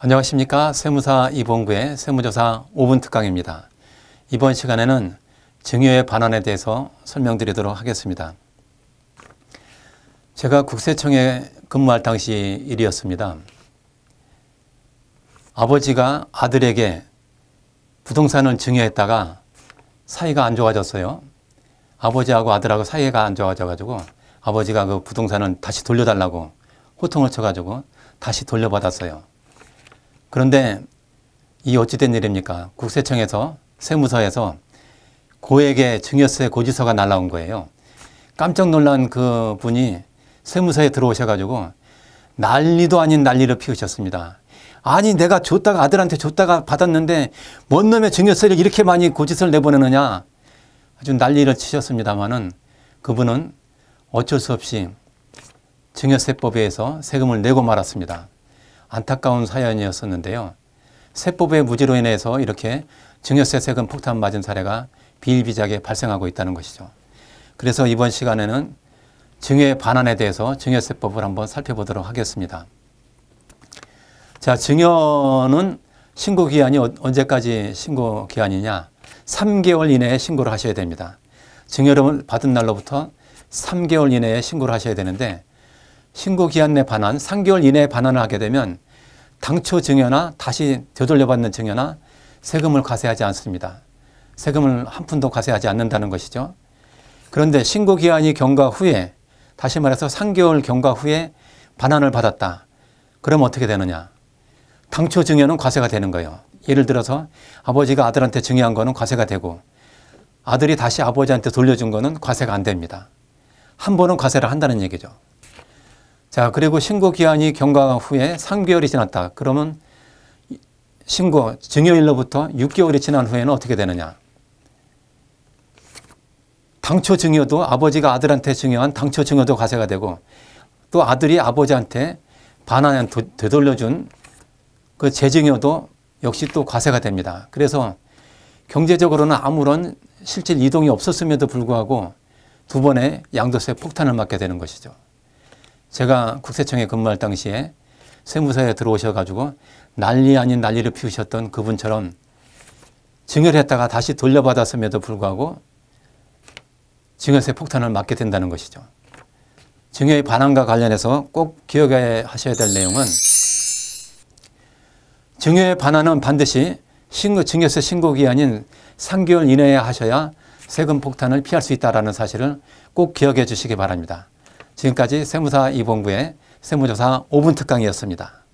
안녕하십니까. 세무사 이봉구의 세무조사 5분 특강입니다. 이번 시간에는 증여의 반환에 대해서 설명드리도록 하겠습니다. 제가 국세청에 근무할 당시 일이었습니다. 아버지가 아들에게 부동산을 증여했다가 사이가 안 좋아졌어요. 아버지하고 아들하고 사이가 안 좋아져가지고 아버지가 그 부동산을 다시 돌려달라고 호통을 쳐가지고 다시 돌려받았어요. 그런데 이 어찌된 일입니까? 국세청에서 세무서에서 고액의 증여세 고지서가 날라온 거예요. 깜짝 놀란 그 분이 세무서에 들어오셔가지고 난리도 아닌 난리를 피우셨습니다. 아니 내가 줬다가 아들한테 줬다가 받았는데 뭔 놈의 증여세를 이렇게 많이 고지서를 내보내느냐 아주 난리를 치셨습니다마는 그분은 어쩔 수 없이 증여세법에 의해서 세금을 내고 말았습니다. 안타까운 사연이었었는데요. 세법의 무지로 인해서 이렇게 증여세 세금 폭탄 맞은 사례가 비일비재하게 발생하고 있다는 것이죠. 그래서 이번 시간에는 증여 반환에 대해서 증여세법을 한번 살펴보도록 하겠습니다. 자, 증여는 신고 기한이 언제까지 신고 기한이냐? 3개월 이내에 신고를 하셔야 됩니다. 증여를 받은 날로부터 3개월 이내에 신고를 하셔야 되는데 신고 기한 내 반환, 3개월 이내에 반환을 하게 되면 당초 증여나 다시 되돌려받는 증여나 세금을 과세하지 않습니다. 세금을 한 푼도 과세하지 않는다는 것이죠. 그런데 신고 기한이 경과 후에 다시 말해서 3개월 경과 후에 반환을 받았다. 그럼 어떻게 되느냐? 당초 증여는 과세가 되는 거예요. 예를 들어서 아버지가 아들한테 증여한 거는 과세가 되고 아들이 다시 아버지한테 돌려준 거는 과세가 안 됩니다. 한 번은 과세를 한다는 얘기죠. 자, 그리고 신고 기한이 경과 한 후에 3개월이 지났다. 그러면 신고 증여일로부터 6개월이 지난 후에는 어떻게 되느냐? 당초 증여도 아버지가 아들한테 증여한 당초 증여도 과세가 되고 또 아들이 아버지한테 반환한 되돌려준 그 재증여도 역시 또 과세가 됩니다. 그래서 경제적으로는 아무런 실질 이동이 없었음에도 불구하고 두 번의 양도세 폭탄을 맞게 되는 것이죠. 제가 국세청에 근무할 당시에 세무서에 들어오셔가지고 난리 아닌 난리를 피우셨던 그분처럼 증여했다가 다시 돌려받았음에도 불구하고 증여세 폭탄을 맞게 된다는 것이죠. 증여의 반환과 관련해서 꼭기억해 하셔야 될 내용은 증여의 반환은 반드시 신고, 증여세 신고 기한인 3개월 이내에 하셔야 세금 폭탄을 피할 수 있다는 사실을 꼭 기억해 주시기 바랍니다. 지금까지 세무사 이봉부의 세무조사 5분 특강이었습니다.